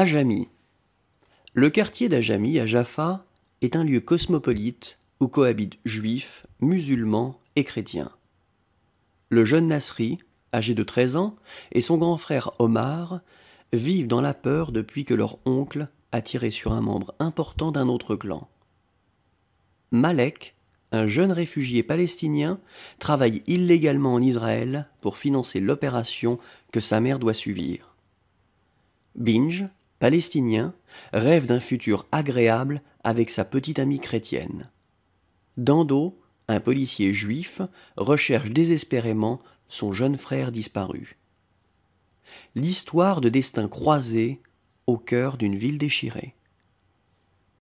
Ajami. Le quartier d'Ajami à Jaffa est un lieu cosmopolite où cohabitent juifs, musulmans et chrétiens. Le jeune Nasri, âgé de 13 ans, et son grand frère Omar vivent dans la peur depuis que leur oncle a tiré sur un membre important d'un autre clan. Malek, un jeune réfugié palestinien, travaille illégalement en Israël pour financer l'opération que sa mère doit suivre. Binge, palestinien, rêve d'un futur agréable avec sa petite amie chrétienne. Dando, un policier juif, recherche désespérément son jeune frère disparu. L'histoire de destins croisés au cœur d'une ville déchirée.